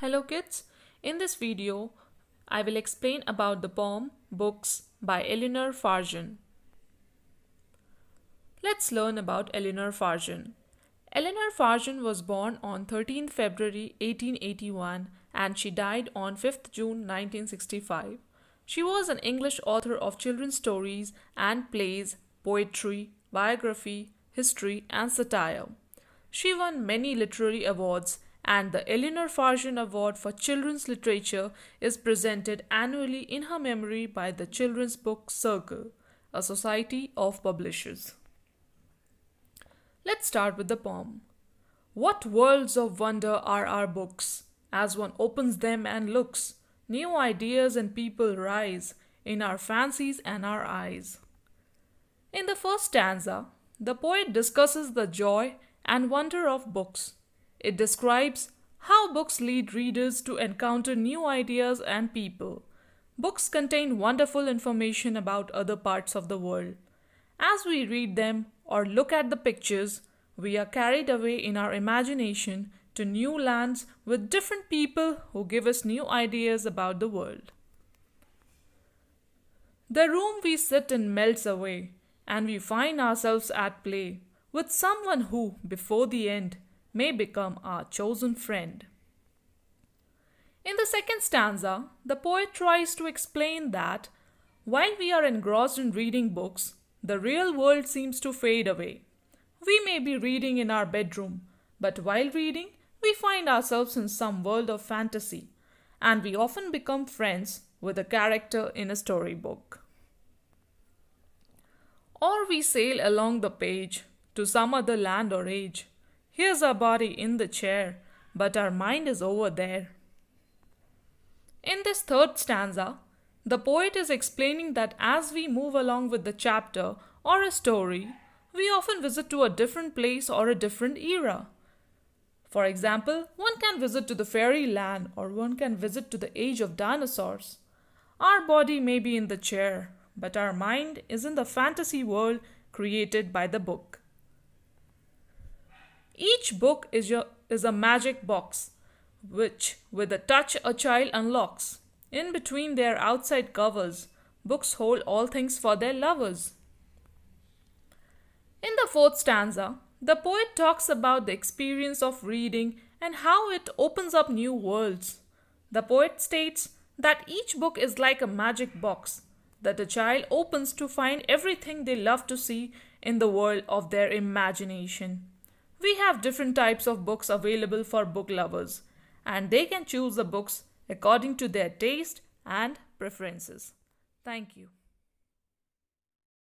Hello kids, in this video I will explain about the poem Books by Eleanor Farjan. Let's learn about Eleanor Farjan. Eleanor Farjan was born on 13 February 1881 and she died on 5 June 1965. She was an English author of children's stories and plays, poetry, biography, history and satire. She won many literary awards and the Eleanor Farjan Award for Children's Literature is presented annually in her memory by the Children's Book Circle, a society of publishers. Let's start with the poem. What worlds of wonder are our books, as one opens them and looks. New ideas and people rise in our fancies and our eyes. In the first stanza, the poet discusses the joy and wonder of books it describes how books lead readers to encounter new ideas and people. Books contain wonderful information about other parts of the world. As we read them or look at the pictures, we are carried away in our imagination to new lands with different people who give us new ideas about the world. The room we sit in melts away, and we find ourselves at play with someone who, before the end, may become our chosen friend. In the second stanza, the poet tries to explain that while we are engrossed in reading books, the real world seems to fade away. We may be reading in our bedroom, but while reading, we find ourselves in some world of fantasy, and we often become friends with a character in a storybook. Or we sail along the page to some other land or age, Here's our body in the chair, but our mind is over there. In this third stanza, the poet is explaining that as we move along with the chapter or a story, we often visit to a different place or a different era. For example, one can visit to the fairy land or one can visit to the age of dinosaurs. Our body may be in the chair, but our mind is in the fantasy world created by the book. Each book is, your, is a magic box, which with a touch a child unlocks. In between their outside covers, books hold all things for their lovers. In the fourth stanza, the poet talks about the experience of reading and how it opens up new worlds. The poet states that each book is like a magic box that a child opens to find everything they love to see in the world of their imagination we have different types of books available for book lovers, and they can choose the books according to their taste and preferences. Thank you.